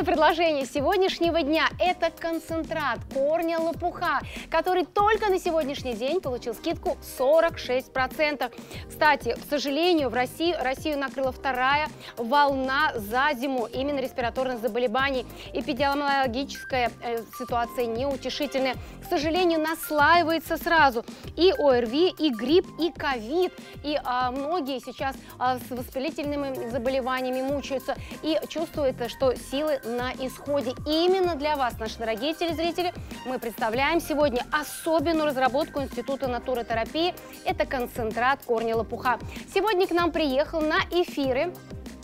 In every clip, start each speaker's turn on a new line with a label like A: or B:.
A: Главное предложение сегодняшнего дня – это концентрат корня лопуха, который только на сегодняшний день получил скидку 46%. Кстати, к сожалению, в России Россию накрыла вторая волна за зиму именно респираторных заболеваний. Эпидемиологическая э, ситуация неутешительная. К сожалению, наслаивается сразу и ОРВИ, и грипп, и ковид. И а, многие сейчас а, с воспалительными заболеваниями мучаются и чувствуется, что силы на исходе. Именно для вас, наши дорогие телезрители, мы представляем сегодня особенную разработку Института натуротерапии. Это концентрат корня лопуха. Сегодня к нам приехал на эфиры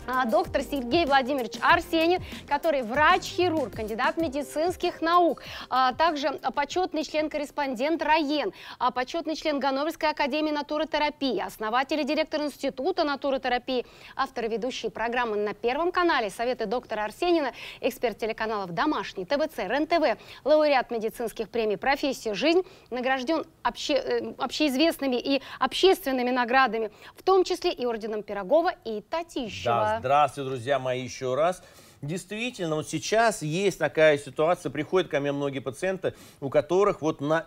A: а, доктор Сергей Владимирович Арсеньев, который врач-хирург, кандидат медицинских наук, а, также почетный член-корреспондент РАЕН, а, почетный член Ганноверской академии натуротерапии, основатель и директор Института натуротерапии, автор и ведущий программы на Первом канале «Советы доктора Арсенина», эксперт телеканалов «Домашний», ТВЦ, РЕН-ТВ, лауреат медицинских премий «Профессия. Жизнь», награжден обще... Э, общеизвестными и общественными наградами, в том числе и орденом Пирогова и Татищева. Да,
B: Здравствуйте, друзья мои, еще раз. Действительно, вот сейчас есть такая ситуация, приходят ко мне многие пациенты, у которых вот на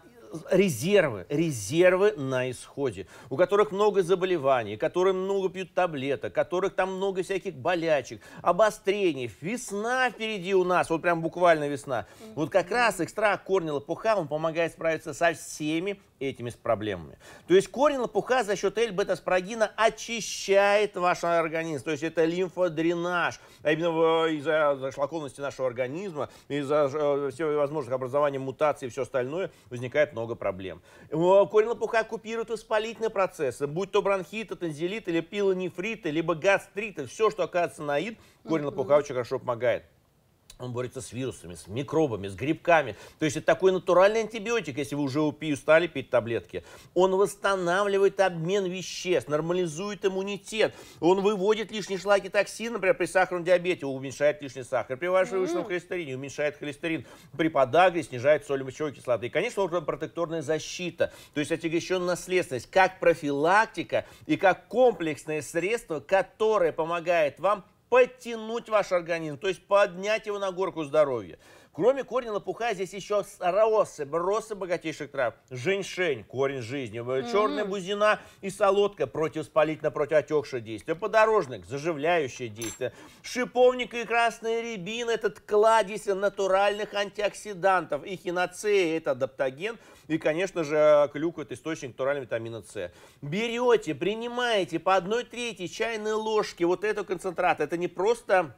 B: резервы, резервы на исходе, у которых много заболеваний, которые много пьют таблеток, которых там много всяких болячек, обострений. Весна впереди у нас, вот прям буквально весна. Вот как раз экстракт корня лопуха, он помогает справиться со всеми этими проблемами. То есть корень лопуха за счет L-бета-спорогина очищает ваш организм. То есть это лимфодренаж. А именно из-за зашлакованности нашего организма, из-за э, всевозможных образований мутаций и все остальное возникает много проблем. Ну, а корень лопуха купирует воспалительные процессы, будь то бронхиты, танзелиты, или пилонефрит, либо гастрит, все, что оказывается на ид, корень лопуха очень хорошо помогает. Он борется с вирусами, с микробами, с грибками. То есть это такой натуральный антибиотик, если вы уже упию стали пить таблетки. Он восстанавливает обмен веществ, нормализует иммунитет. Он выводит лишние шлаки токсин, например, при сахарном диабете уменьшает лишний сахар. При вашем mm. высшем холестерине уменьшает холестерин. При подагре снижает соль мочевой кислоты. И, конечно, нужна протекторная защита, то есть отягощенная наследственность, как профилактика и как комплексное средство, которое помогает вам подтянуть ваш организм, то есть поднять его на горку здоровья. Кроме корня лопуха, здесь еще россыпь, россыпь богатейших трав. Женьшень, корень жизни, mm-hmm. черная бузина и солодка, противоспалительно, противоотекшее действие. Подорожник, заживляющее действие. Шиповник и красная рябина – этот кладезь натуральных антиоксидантов. И хиноцея – это адаптоген. И, конечно же, клюква – это источник натурального витамина С. Берете, принимаете по одной трети чайной ложки вот эту концентрат. Это не просто,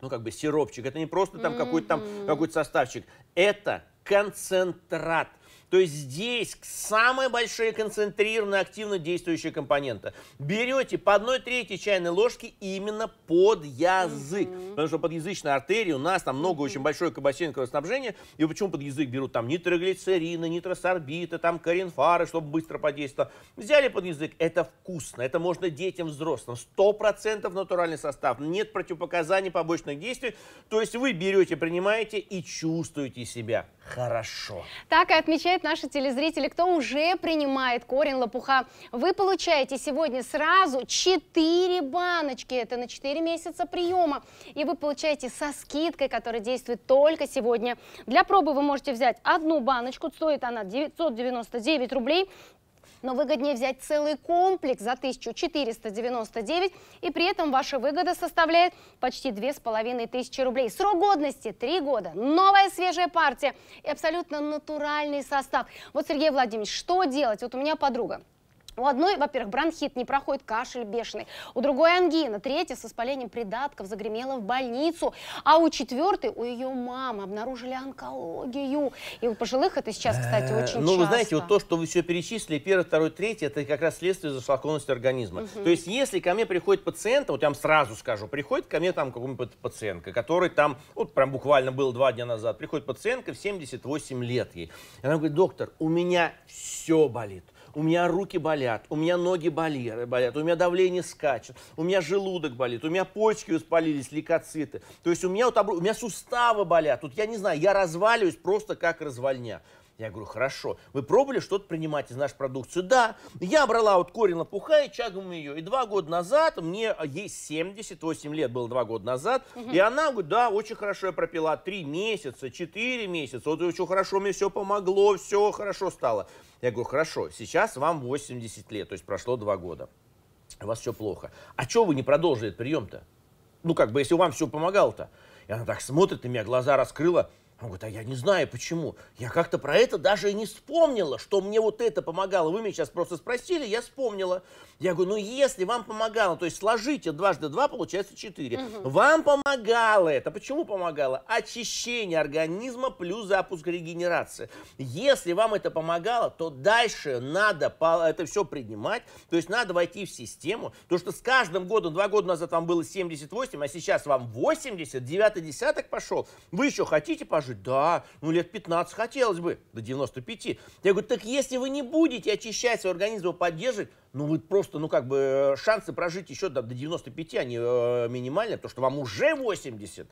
B: ну, как бы сиропчик, это не просто там mm-hmm. какой-то там какой-то составчик. Это концентрат то есть здесь самая большая концентрированные активно действующая компонента Берете по одной трети чайной ложки именно под язык. Mm -hmm. Потому что под язычной артерией у нас там много mm -hmm. очень большое кабасенковое снабжение. И почему под язык берут там нитроглицерины, нитросорбиты, там коринфары, чтобы быстро подействовать. Взяли под язык, это вкусно, это можно детям, взрослым. 100% натуральный состав, нет противопоказаний, побочных действий. То есть вы берете, принимаете и чувствуете себя хорошо.
A: Так и отмечается отвечают наши телезрители, кто уже принимает корень лопуха. Вы получаете сегодня сразу 4 баночки, это на 4 месяца приема. И вы получаете со скидкой, которая действует только сегодня. Для пробы вы можете взять одну баночку, стоит она 999 рублей но выгоднее взять целый комплекс за 1499 и при этом ваша выгода составляет почти 2500 рублей. Срок годности 3 года, новая свежая партия и абсолютно натуральный состав. Вот, Сергей Владимирович, что делать? Вот у меня подруга у одной, во-первых, бронхит не проходит, кашель бешеный. У другой ангина. Третья с воспалением придатков загремела в больницу. А у четвертой, у ее мамы, обнаружили онкологию. И у пожилых это сейчас, э, кстати, очень ну, часто. Ну, вы знаете, вот то,
B: что вы все перечислили, первое, второе, третье, это как раз следствие зашлакованности организма. Угу. То есть, если ко мне приходит пациент, вот я вам сразу скажу, приходит ко мне там какой-нибудь пациентка, который там, вот прям буквально был два дня назад, приходит пациентка в 78 лет ей. Она говорит, доктор, у меня все болит у меня руки болят, у меня ноги болят, у меня давление скачет, у меня желудок болит, у меня почки воспалились, лейкоциты. То есть у меня, вот, у меня суставы болят. Тут я не знаю, я разваливаюсь просто как развальня. Я говорю, хорошо. Вы пробовали что-то принимать из нашей продукции? Да. Я брала вот корень лопуха и чагом ее. И два года назад, мне а, ей 78 лет было два года назад, угу. и она говорит, да, очень хорошо я пропила. Три месяца, четыре месяца. Вот очень хорошо мне все помогло, все хорошо стало. Я говорю, хорошо, сейчас вам 80 лет, то есть прошло два года. У вас все плохо. А что вы не продолжили прием-то? Ну, как бы, если вам все помогало-то. И она так смотрит на меня, глаза раскрыла. Он говорит, а я не знаю почему. Я как-то про это даже и не вспомнила, что мне вот это помогало. Вы меня сейчас просто спросили, я вспомнила. Я говорю, ну если вам помогало, то есть сложите дважды два, получается четыре. Угу. Вам помогало это. Почему помогало? Очищение организма плюс запуск регенерации. Если вам это помогало, то дальше надо это все принимать. То есть надо войти в систему. То, что с каждым годом, два года назад вам было 78, а сейчас вам 80, девятый десяток пошел. Вы еще хотите пожить? скажет, да, ну лет 15 хотелось бы, до 95. Я говорю, так если вы не будете очищать свой организм, его поддерживать, ну вы просто, ну как бы э, шансы прожить еще до, до 95, они э, минимальны, потому что вам уже 80.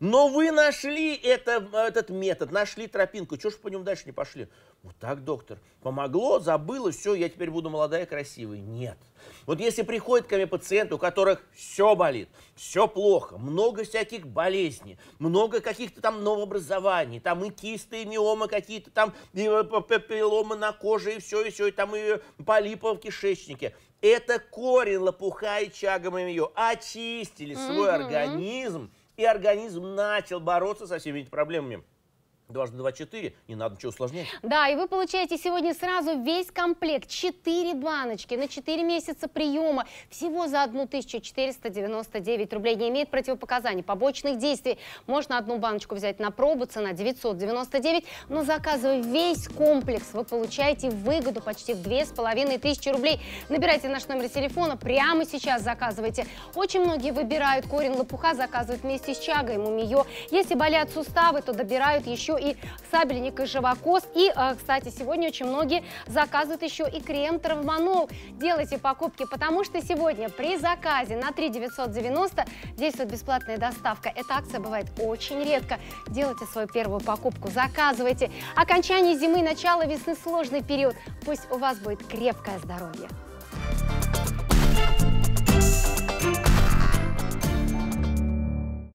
B: Но вы нашли это, этот метод, нашли тропинку. Чего ж по нему дальше не пошли? Вот так, доктор, помогло, забыло, все, я теперь буду молодая, красивая. Нет. Вот если приходит ко мне пациент, у которых все болит, все плохо, много всяких болезней, много каких-то там новообразований, там и кисты, и миомы какие-то, там и э, папилломы на коже, и все, и все, и там и полипы в кишечнике. Это корень лопуха и чагом ее. Очистили свой mm-hmm. организм и организм начал бороться со всеми этими проблемами. Дважды два – четыре. Не надо ничего усложнять.
A: Да, и вы получаете сегодня сразу весь комплект. Четыре баночки на четыре месяца приема. Всего за 1499 рублей. Не имеет противопоказаний, побочных действий. Можно одну баночку взять на пробу, цена 999. Но заказывая весь комплекс, вы получаете выгоду почти в 2500 рублей. Набирайте наш номер телефона, прямо сейчас заказывайте. Очень многие выбирают корень лопуха, заказывают вместе с чагой, мумиё. Если болят суставы, то добирают еще и сабельник, и живокос. И, э, кстати, сегодня очень многие заказывают еще и крем травманол. Делайте покупки, потому что сегодня при заказе на 3 990 действует бесплатная доставка. Эта акция бывает очень редко. Делайте свою первую покупку, заказывайте. Окончание зимы, начало весны – сложный период. Пусть у вас будет крепкое здоровье.